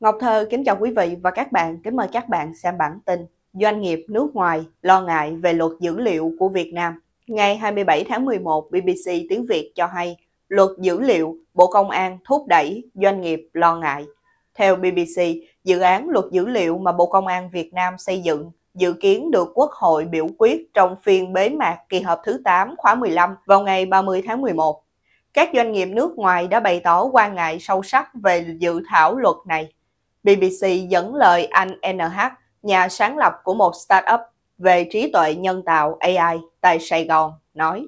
Ngọc Thơ kính chào quý vị và các bạn, kính mời các bạn xem bản tin Doanh nghiệp nước ngoài lo ngại về luật dữ liệu của Việt Nam. Ngày 27 tháng 11, BBC tiếng Việt cho hay luật dữ liệu Bộ Công an thúc đẩy doanh nghiệp lo ngại. Theo BBC, dự án luật dữ liệu mà Bộ Công an Việt Nam xây dựng dự kiến được Quốc hội biểu quyết trong phiên bế mạc kỳ họp thứ 8 khóa 15 vào ngày 30 tháng 11. Các doanh nghiệp nước ngoài đã bày tỏ quan ngại sâu sắc về dự thảo luật này BBC dẫn lời anh NH, nhà sáng lập của một startup về trí tuệ nhân tạo AI tại Sài Gòn, nói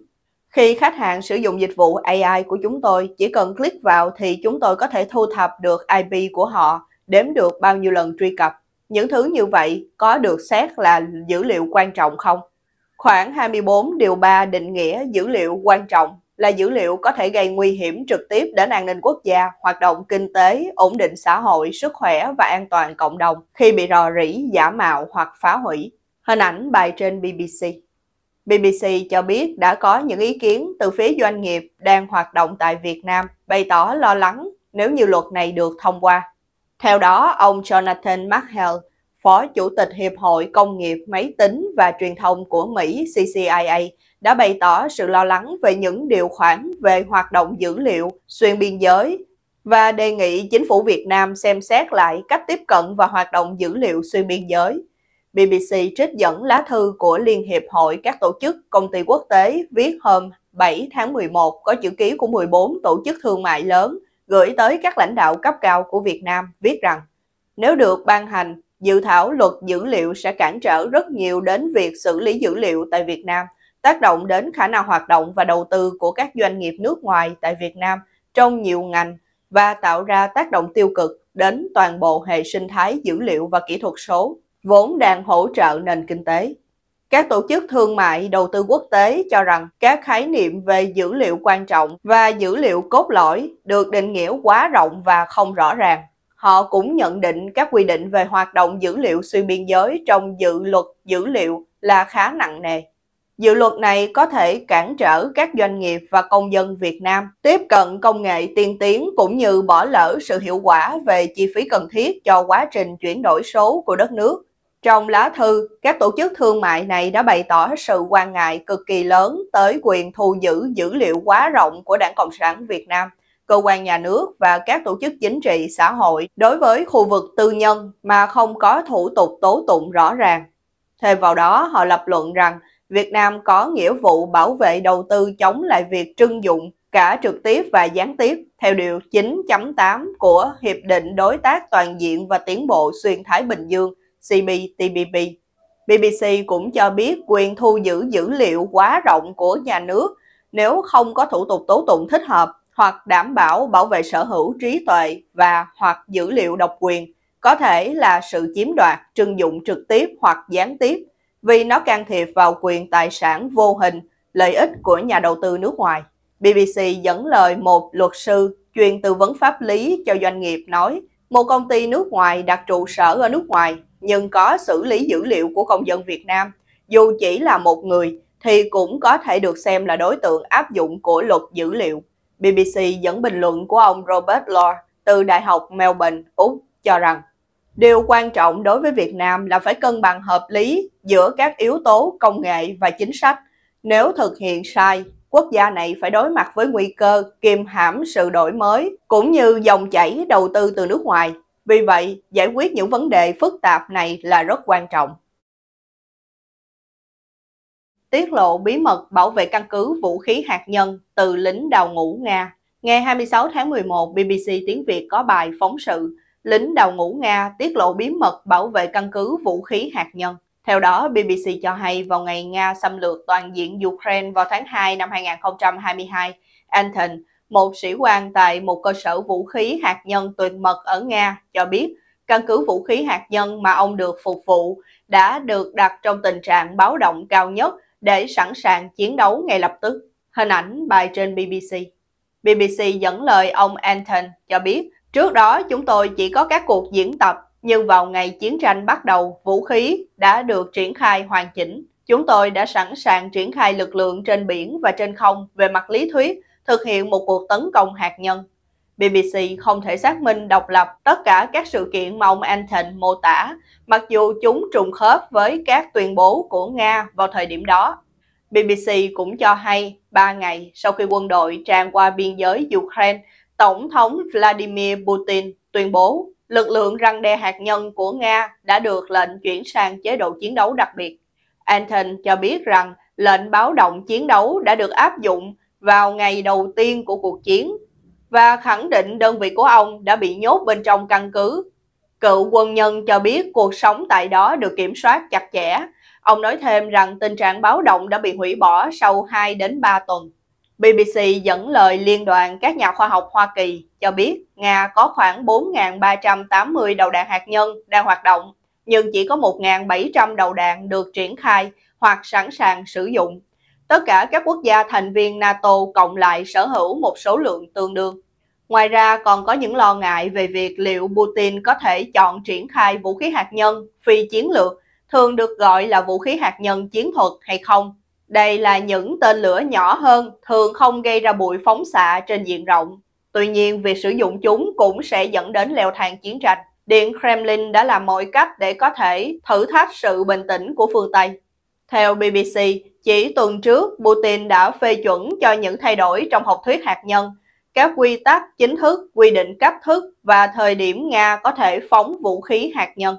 Khi khách hàng sử dụng dịch vụ AI của chúng tôi, chỉ cần click vào thì chúng tôi có thể thu thập được IP của họ, đếm được bao nhiêu lần truy cập. Những thứ như vậy có được xét là dữ liệu quan trọng không? Khoảng 24 điều 3 định nghĩa dữ liệu quan trọng là dữ liệu có thể gây nguy hiểm trực tiếp đến an ninh quốc gia, hoạt động kinh tế, ổn định xã hội, sức khỏe và an toàn cộng đồng khi bị rò rỉ, giả mạo hoặc phá hủy. Hình ảnh bài trên BBC. BBC cho biết đã có những ý kiến từ phía doanh nghiệp đang hoạt động tại Việt Nam bày tỏ lo lắng nếu như luật này được thông qua. Theo đó, ông Jonathan McHale, Phó Chủ tịch Hiệp hội Công nghiệp Máy tính và Truyền thông của Mỹ CCIA đã bày tỏ sự lo lắng về những điều khoản về hoạt động dữ liệu xuyên biên giới và đề nghị chính phủ Việt Nam xem xét lại cách tiếp cận và hoạt động dữ liệu xuyên biên giới. BBC trích dẫn lá thư của Liên hiệp hội các tổ chức công ty quốc tế viết hôm 7 tháng 11 có chữ ký của 14 tổ chức thương mại lớn gửi tới các lãnh đạo cấp cao của Việt Nam viết rằng nếu được ban hành, dự thảo luật dữ liệu sẽ cản trở rất nhiều đến việc xử lý dữ liệu tại Việt Nam – tác động đến khả năng hoạt động và đầu tư của các doanh nghiệp nước ngoài tại Việt Nam trong nhiều ngành và tạo ra tác động tiêu cực đến toàn bộ hệ sinh thái dữ liệu và kỹ thuật số, vốn đang hỗ trợ nền kinh tế. Các tổ chức thương mại đầu tư quốc tế cho rằng các khái niệm về dữ liệu quan trọng và dữ liệu cốt lõi được định nghĩa quá rộng và không rõ ràng. Họ cũng nhận định các quy định về hoạt động dữ liệu xuyên biên giới trong dự luật dữ liệu là khá nặng nề. Dự luật này có thể cản trở các doanh nghiệp và công dân Việt Nam tiếp cận công nghệ tiên tiến cũng như bỏ lỡ sự hiệu quả về chi phí cần thiết cho quá trình chuyển đổi số của đất nước. Trong lá thư, các tổ chức thương mại này đã bày tỏ sự quan ngại cực kỳ lớn tới quyền thu giữ dữ liệu quá rộng của Đảng Cộng sản Việt Nam, cơ quan nhà nước và các tổ chức chính trị xã hội đối với khu vực tư nhân mà không có thủ tục tố tụng rõ ràng. Thêm vào đó, họ lập luận rằng Việt Nam có nghĩa vụ bảo vệ đầu tư chống lại việc trưng dụng cả trực tiếp và gián tiếp theo Điều 9.8 của Hiệp định Đối tác Toàn diện và Tiến bộ Xuyên Thái Bình Dương CPTPP. BBC cũng cho biết quyền thu giữ dữ liệu quá rộng của nhà nước nếu không có thủ tục tố tụng thích hợp hoặc đảm bảo bảo vệ sở hữu trí tuệ và hoặc dữ liệu độc quyền, có thể là sự chiếm đoạt, trưng dụng trực tiếp hoặc gián tiếp, vì nó can thiệp vào quyền tài sản vô hình, lợi ích của nhà đầu tư nước ngoài. BBC dẫn lời một luật sư chuyên tư vấn pháp lý cho doanh nghiệp nói, một công ty nước ngoài đặt trụ sở ở nước ngoài nhưng có xử lý dữ liệu của công dân Việt Nam, dù chỉ là một người thì cũng có thể được xem là đối tượng áp dụng của luật dữ liệu. BBC dẫn bình luận của ông Robert Law từ Đại học Melbourne, Úc cho rằng Điều quan trọng đối với Việt Nam là phải cân bằng hợp lý giữa các yếu tố công nghệ và chính sách. Nếu thực hiện sai, quốc gia này phải đối mặt với nguy cơ kiềm hãm sự đổi mới cũng như dòng chảy đầu tư từ nước ngoài. Vì vậy, giải quyết những vấn đề phức tạp này là rất quan trọng. Tiết lộ bí mật bảo vệ căn cứ vũ khí hạt nhân từ lính đào ngũ Nga Ngày 26 tháng 11, BBC Tiếng Việt có bài phóng sự lính đào ngũ Nga tiết lộ bí mật bảo vệ căn cứ vũ khí hạt nhân. Theo đó, BBC cho hay vào ngày Nga xâm lược toàn diện Ukraine vào tháng 2 năm 2022, Anton, một sĩ quan tại một cơ sở vũ khí hạt nhân tuyệt mật ở Nga, cho biết căn cứ vũ khí hạt nhân mà ông được phục vụ đã được đặt trong tình trạng báo động cao nhất để sẵn sàng chiến đấu ngay lập tức. Hình ảnh bài trên BBC. BBC dẫn lời ông Anton cho biết Trước đó chúng tôi chỉ có các cuộc diễn tập, nhưng vào ngày chiến tranh bắt đầu, vũ khí đã được triển khai hoàn chỉnh. Chúng tôi đã sẵn sàng triển khai lực lượng trên biển và trên không về mặt lý thuyết, thực hiện một cuộc tấn công hạt nhân. BBC không thể xác minh độc lập tất cả các sự kiện mà ông Anton mô tả, mặc dù chúng trùng khớp với các tuyên bố của Nga vào thời điểm đó. BBC cũng cho hay, ba ngày sau khi quân đội tràn qua biên giới Ukraine, Tổng thống Vladimir Putin tuyên bố lực lượng răng đe hạt nhân của Nga đã được lệnh chuyển sang chế độ chiến đấu đặc biệt. Anton cho biết rằng lệnh báo động chiến đấu đã được áp dụng vào ngày đầu tiên của cuộc chiến và khẳng định đơn vị của ông đã bị nhốt bên trong căn cứ. Cựu quân nhân cho biết cuộc sống tại đó được kiểm soát chặt chẽ. Ông nói thêm rằng tình trạng báo động đã bị hủy bỏ sau 2 đến 3 tuần. BBC dẫn lời Liên đoàn các nhà khoa học Hoa Kỳ cho biết Nga có khoảng 4.380 đầu đạn hạt nhân đang hoạt động, nhưng chỉ có 1.700 đầu đạn được triển khai hoặc sẵn sàng sử dụng. Tất cả các quốc gia thành viên NATO cộng lại sở hữu một số lượng tương đương. Ngoài ra còn có những lo ngại về việc liệu Putin có thể chọn triển khai vũ khí hạt nhân phi chiến lược, thường được gọi là vũ khí hạt nhân chiến thuật hay không đây là những tên lửa nhỏ hơn, thường không gây ra bụi phóng xạ trên diện rộng. Tuy nhiên, việc sử dụng chúng cũng sẽ dẫn đến leo thang chiến tranh. Điện Kremlin đã làm mọi cách để có thể thử thách sự bình tĩnh của phương Tây. Theo BBC, chỉ tuần trước, Putin đã phê chuẩn cho những thay đổi trong học thuyết hạt nhân, các quy tắc chính thức quy định cách thức và thời điểm Nga có thể phóng vũ khí hạt nhân.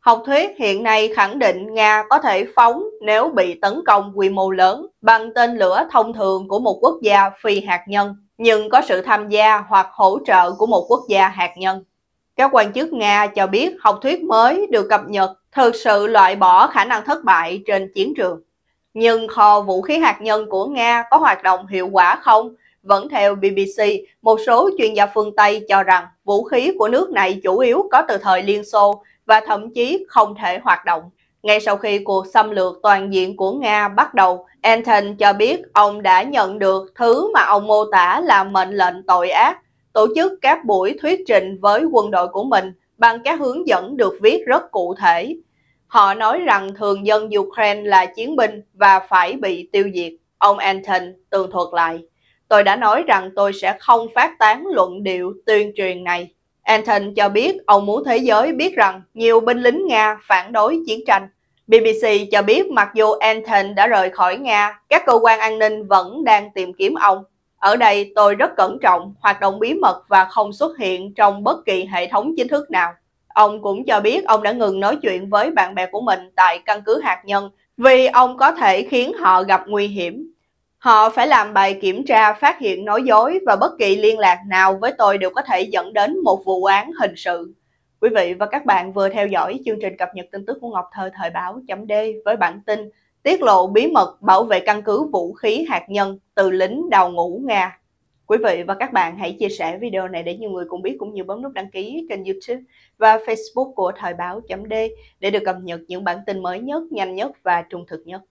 Học thuyết hiện nay khẳng định Nga có thể phóng nếu bị tấn công quy mô lớn bằng tên lửa thông thường của một quốc gia phi hạt nhân, nhưng có sự tham gia hoặc hỗ trợ của một quốc gia hạt nhân. Các quan chức Nga cho biết học thuyết mới được cập nhật thực sự loại bỏ khả năng thất bại trên chiến trường. Nhưng kho vũ khí hạt nhân của Nga có hoạt động hiệu quả không? Vẫn theo BBC, một số chuyên gia phương Tây cho rằng vũ khí của nước này chủ yếu có từ thời Liên Xô và thậm chí không thể hoạt động. Ngay sau khi cuộc xâm lược toàn diện của Nga bắt đầu, Anton cho biết ông đã nhận được thứ mà ông mô tả là mệnh lệnh tội ác, tổ chức các buổi thuyết trình với quân đội của mình bằng các hướng dẫn được viết rất cụ thể. Họ nói rằng thường dân Ukraine là chiến binh và phải bị tiêu diệt. Ông Anton tường thuật lại, tôi đã nói rằng tôi sẽ không phát tán luận điệu tuyên truyền này. Anton cho biết ông muốn thế giới biết rằng nhiều binh lính Nga phản đối chiến tranh. BBC cho biết mặc dù Anton đã rời khỏi Nga, các cơ quan an ninh vẫn đang tìm kiếm ông. Ở đây tôi rất cẩn trọng, hoạt động bí mật và không xuất hiện trong bất kỳ hệ thống chính thức nào. Ông cũng cho biết ông đã ngừng nói chuyện với bạn bè của mình tại căn cứ hạt nhân vì ông có thể khiến họ gặp nguy hiểm. Họ phải làm bài kiểm tra phát hiện nói dối và bất kỳ liên lạc nào với tôi đều có thể dẫn đến một vụ án hình sự. Quý vị và các bạn vừa theo dõi chương trình cập nhật tin tức của Ngọc Thơ thời báo chấm D với bản tin tiết lộ bí mật bảo vệ căn cứ vũ khí hạt nhân từ lính đào ngũ Nga. Quý vị và các bạn hãy chia sẻ video này để nhiều người cũng biết cũng như bấm nút đăng ký kênh YouTube và Facebook của Thời báo.d để được cập nhật những bản tin mới nhất, nhanh nhất và trung thực nhất.